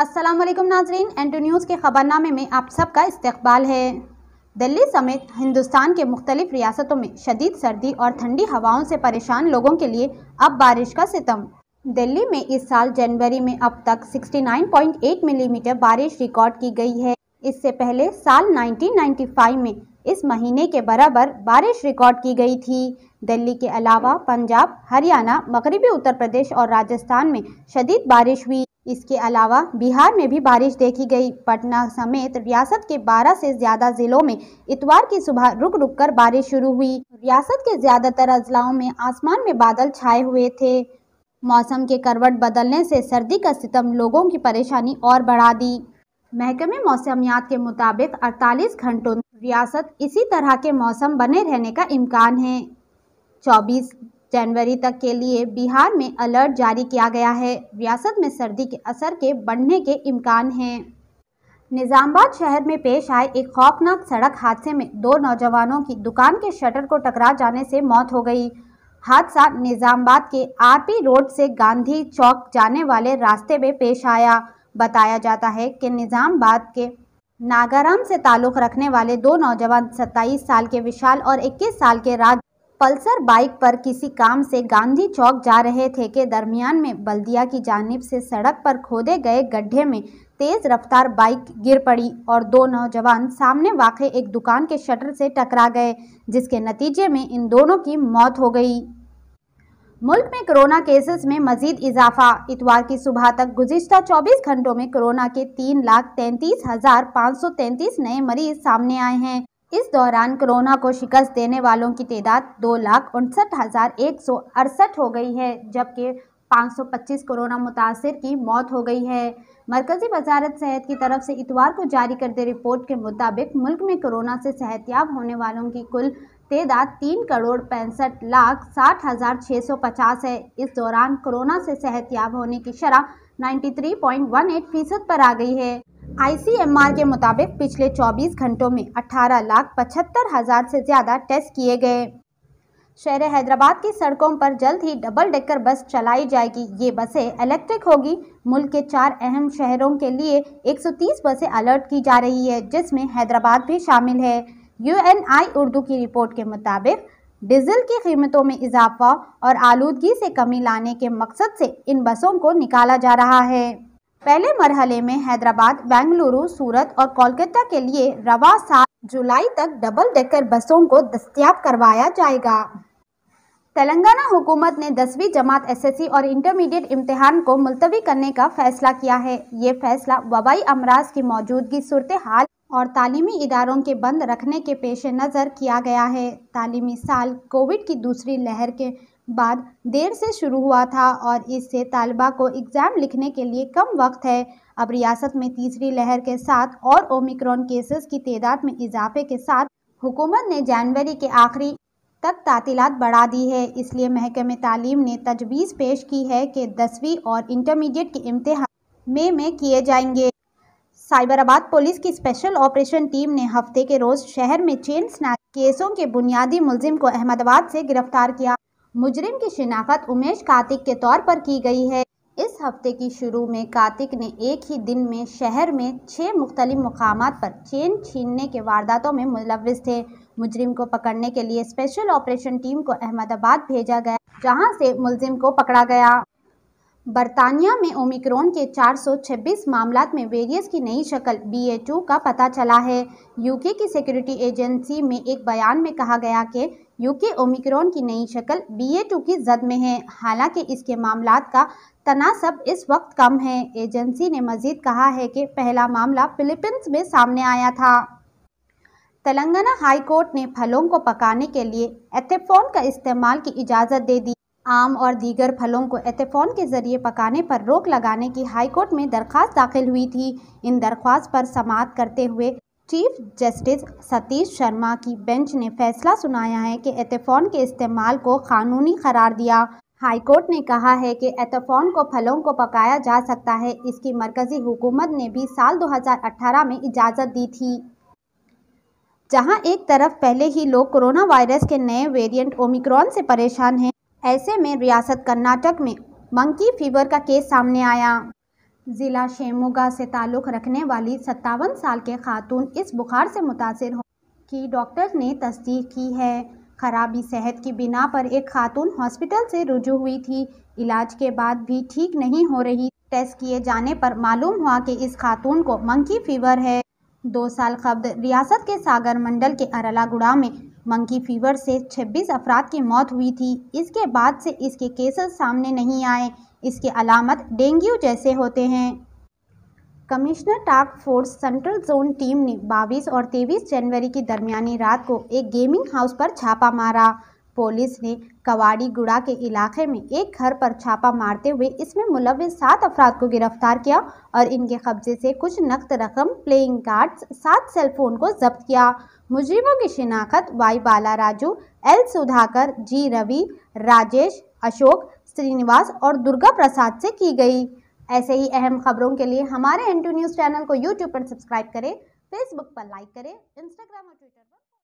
अस्सलाम वालेकुम नाजरीन एंटो न्यूज़ के ख़बरनामे में आप सबका इस्तकबाल है दिल्ली समेत हिंदुस्तान के मुख्तलिफ रियासतों में शदीद सर्दी और ठंडी हवाओं से परेशान लोगों के लिए अब बारिश का सितम दिल्ली में इस साल जनवरी में अब तक 69.8 मिलीमीटर mm बारिश रिकॉर्ड की गई है इससे पहले साल 1995 में इस महीने के बराबर बारिश रिकॉर्ड की गई थी दिल्ली के अलावा पंजाब हरियाणा मगरबी उत्तर प्रदेश और राजस्थान में शदीद बारिश हुई इसके अलावा बिहार में भी बारिश देखी गई पटना समेत रियासत के 12 से ज़्यादा ज़िलों में इतवार की सुबह रुक रुक कर बारिश शुरू हुई रियासत के ज़्यादातर अजलाओं में आसमान में बादल छाए हुए थे मौसम के करवट बदलने से सर्दी का सितम लोगों की परेशानी और बढ़ा दी महकमे मौसमियात के मुताबिक 48 घंटों रियासत इसी तरह के मौसम बने रहने का इम्कान है 24 जनवरी तक के लिए बिहार में अलर्ट जारी किया गया है रियासत में सर्दी के असर के बढ़ने के इम्कान हैं निजामबाद शहर में पेश आए एक खौफनाक सड़क हादसे में दो नौजवानों की दुकान के शटर को टकरा जाने से मौत हो गई हादसा निजामबाद के आरपी रोड से गांधी चौक जाने वाले रास्ते में पेश आया बताया जाता है कि निजामबाद के नागाराम से ताल्लुक़ रखने वाले दो नौजवान 27 साल के विशाल और 21 साल के राज पल्सर बाइक पर किसी काम से गांधी चौक जा रहे थे के दरमियान में बल्दिया की जानब से सड़क पर खोदे गए गड्ढे में तेज़ रफ्तार बाइक गिर पड़ी और दो नौजवान सामने वाक़ एक दुकान के शटर से टकरा गए जिसके नतीजे में इन दोनों की मौत हो गई मुल्क में कोरोना केसेस में मजीद इजाफा इतवार की सुबह तक गुजशत 24 घंटों में कोरोना के तीन लाख तैंतीस हज़ार पाँच सौ तैंतीस नए मरीज सामने आए हैं इस दौरान कोरोना को शिकस्त देने वालों की तादाद दो लाख उनसठ हज़ार एक सौ अड़सठ हो गई है जबकि पाँच सौ पच्चीस कोरोना मुतासर की मौत हो गई है मरकज़ी वजारत सेहत की तरफ से इतवार को जारी दे रिपोर्ट के मुताबिक मुल्क में कोरोना से सेहतियाब होने वालों की कुल तदाद तीन करोड़ पैंसठ लाख साठ हज़ार छः सौ पचास है इस दौरान कोरोना से सेहतियाब होने की शरह एट फीसद पर आ गई है आईसीएमआर के मुताबिक पिछले 24 घंटों में अठारह लाख पचहत्तर हजार से ज़्यादा टेस्ट किए गए शहर हैदराबाद की सड़कों पर जल्द ही डबल डेकर बस चलाई जाएगी ये बसें इलेक्ट्रिक होगी मुल्क के चार अहम शहरों के लिए 130 बसें अलर्ट की जा रही है जिसमें हैदराबाद भी शामिल है यूएनआई उर्दू की रिपोर्ट के मुताबिक डीजल की कीमतों में इजाफा और आलूदगी से कमी लाने के मकसद से इन बसों को निकाला जा रहा है पहले मरहले में हैदराबाद बेंगलुरु सूरत और कोलकाता के लिए रवा सात जुलाई तक डबल डेकर बसों को दस्तियाब करवाया जाएगा तेलंगाना हुकूमत ने दसवीं जमात एसएससी और इंटरमीडिएट इम्तहान को मुलतवी करने का फैसला किया है ये फैसला वबाई अमराज की मौजूदगी सूरत हाल और तालीमी इदारों के बंद रखने के पेश नज़र किया गया है तालीमी साल कोविड की दूसरी लहर के बाद देर से शुरू हुआ था और इससे तलबा को एग्ज़ाम लिखने के लिए कम वक्त है अब रियासत में तीसरी लहर के साथ और ओमिक्रॉन केसेस की तादाद में इजाफे के साथ हुकूमत ने जनवरी के आखिरी तक तातीलत बढ़ा दी है इसलिए महकमे तालीम ने तजवीज़ पेश की है कि दसवीं और इंटरमीडिएट के इम्तहान मई में, में किए जाएंगे साइबराबाद पुलिस की स्पेशल ऑपरेशन टीम ने हफ्ते के रोज़ शहर में चेन स्नैक केसों के बुनियादी मुलजिम को अहमदाबाद से गिरफ्तार किया मुजरिम की शिनाख्त उमेश कार्तिक के तौर पर की गई है इस हफ्ते की शुरू में कार्तिक ने एक ही दिन में शहर में छः मुख्तलिफ मकाम पर चेन छीनने के वारदातों में मुलविस थे मुजरिम को पकड़ने के लिए स्पेशल ऑपरेशन टीम को अहमदाबाद भेजा गया जहां से मुलजिम को पकड़ा गया बरतानिया में ओमिक्रोन के 426 मामलात में वेरियस की नई शक्ल बी का पता चला है यूके की सिक्योरिटी एजेंसी में एक बयान में कहा गया कि यूके ओमिक्रॉन की नई शक्ल टू की जद में है हालांकि इसके मामला का तनासब इस वक्त कम है एजेंसी ने मजीद कहा है कि पहला मामला फिलीपींस में सामने आया था तेलंगाना हाई कोर्ट ने फलों को पकाने के लिए एथेफोन का इस्तेमाल की इजाज़त दे दी आम और दीगर फलों को एथेफोन के जरिए पकाने पर रोक लगाने की हाईकोर्ट में दरख्वास्त दाखिल हुई थी इन दरख्वास्त पर समात करते हुए चीफ जस्टिस सतीश शर्मा की बेंच ने फैसला सुनाया है कि एथेफोन के इस्तेमाल को कानूनी करार दिया हाईकोर्ट ने कहा है कि एतफोन को फलों को पकाया जा सकता है इसकी मरकज़ी हुकूमत ने भी साल 2018 में इजाज़त दी थी जहां एक तरफ पहले ही लोग कोरोना वायरस के नए वेरिएंट ओमिक्रॉन से परेशान हैं ऐसे में रियासत कर्नाटक में मंकी फीवर का केस सामने आया ज़िला शेमोगा से ताल्लुक़ रखने वाली सत्तावन साल के खातून इस बुखार से मुतासर हो की डॉक्टर ने तस्दीक की है खराबी सेहत की बिना पर एक खातून हॉस्पिटल से रुजू हुई थी इलाज के बाद भी ठीक नहीं हो रही टेस्ट किए जाने पर मालूम हुआ कि इस खातून को मंकी फीवर है दो साल कब्ल रियासत के सागर मंडल के अरलागुड़ा में मंकी फीवर से 26 अफराद की मौत हुई थी इसके बाद से इसके केसेस सामने नहीं आए इसके अलामत डेंगू जैसे होते हैं commissioner task force central zone team ने 22 और 23 जनवरी की दरमियानी रात को एक गेमिंग हाउस पर छापा मारा पुलिस ने कवाड़ीगुड़ा के इलाके में एक घर पर छापा मारते हुए इसमें मुलवि सात अफराद को गिरफ्तार किया और इनके कब्जे से कुछ नकद रकम प्लेइंग कार्ड्स सात सेलफोन को जब्त किया मुजरिमों की शिनाख्त Y Bala Raju L Sudhakar G Ravi Rajesh Ashok Srinivas और दुर्गा प्रसाद से की गई ऐसे ही अहम खबरों के लिए हमारे एन न्यूज़ चैनल को यूट्यूब पर सब्सक्राइब करें फेसबुक पर लाइक करें इंस्टाग्राम और ट्विटर पर